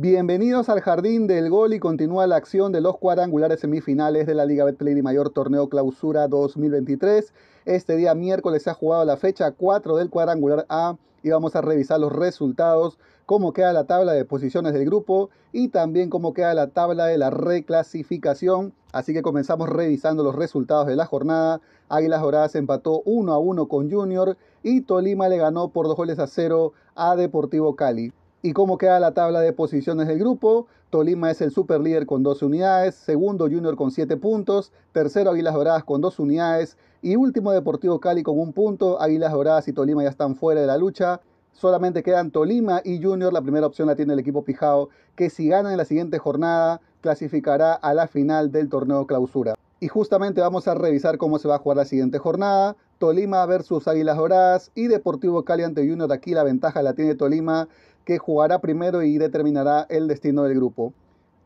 Bienvenidos al jardín del gol y continúa la acción de los cuadrangulares semifinales de la Liga Betplay de Mayor Torneo Clausura 2023. Este día miércoles se ha jugado la fecha 4 del cuadrangular A y vamos a revisar los resultados, cómo queda la tabla de posiciones del grupo y también cómo queda la tabla de la reclasificación. Así que comenzamos revisando los resultados de la jornada. Águilas Doradas empató 1 a 1 con Junior y Tolima le ganó por 2 goles a 0 a Deportivo Cali. ¿Y cómo queda la tabla de posiciones del grupo? Tolima es el super líder con 12 unidades, segundo Junior con 7 puntos, tercero Águilas Doradas con 2 unidades y último Deportivo Cali con 1 punto. Águilas Doradas y Tolima ya están fuera de la lucha. Solamente quedan Tolima y Junior. La primera opción la tiene el equipo Pijao, que si gana en la siguiente jornada clasificará a la final del torneo clausura. Y justamente vamos a revisar cómo se va a jugar la siguiente jornada. Tolima versus Águilas Doradas y Deportivo Cali ante Junior. Aquí la ventaja la tiene Tolima, que jugará primero y determinará el destino del grupo.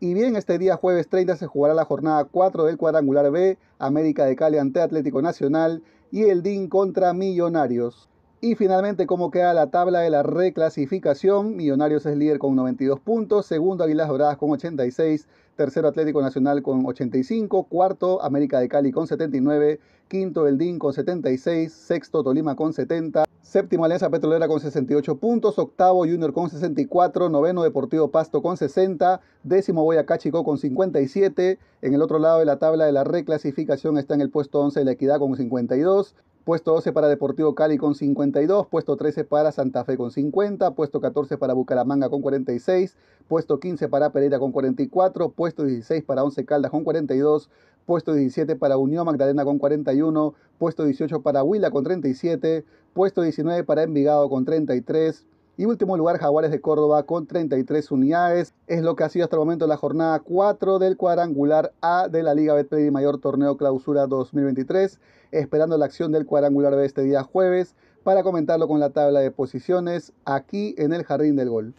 Y bien, este día jueves 30 se jugará la jornada 4 del cuadrangular B, América de Cali ante Atlético Nacional y el DIN contra Millonarios. Y finalmente, ¿cómo queda la tabla de la reclasificación? Millonarios es líder con 92 puntos, segundo Aguilas Doradas con 86, tercero Atlético Nacional con 85, cuarto América de Cali con 79, quinto El con 76, sexto Tolima con 70, séptimo Alianza Petrolera con 68 puntos, octavo Junior con 64, noveno Deportivo Pasto con 60, décimo Boyacá Chico con 57, en el otro lado de la tabla de la reclasificación está en el puesto 11 La Equidad con 52, Puesto 12 para Deportivo Cali con 52, puesto 13 para Santa Fe con 50, puesto 14 para Bucaramanga con 46, puesto 15 para Pereira con 44, puesto 16 para Once Caldas con 42, puesto 17 para Unión Magdalena con 41, puesto 18 para Huila con 37, puesto 19 para Envigado con 33, y último lugar, Jaguares de Córdoba con 33 unidades. Es lo que ha sido hasta el momento la jornada 4 del cuadrangular A de la Liga Betplay Mayor Torneo Clausura 2023. Esperando la acción del cuadrangular de este día jueves para comentarlo con la tabla de posiciones aquí en el Jardín del Gol.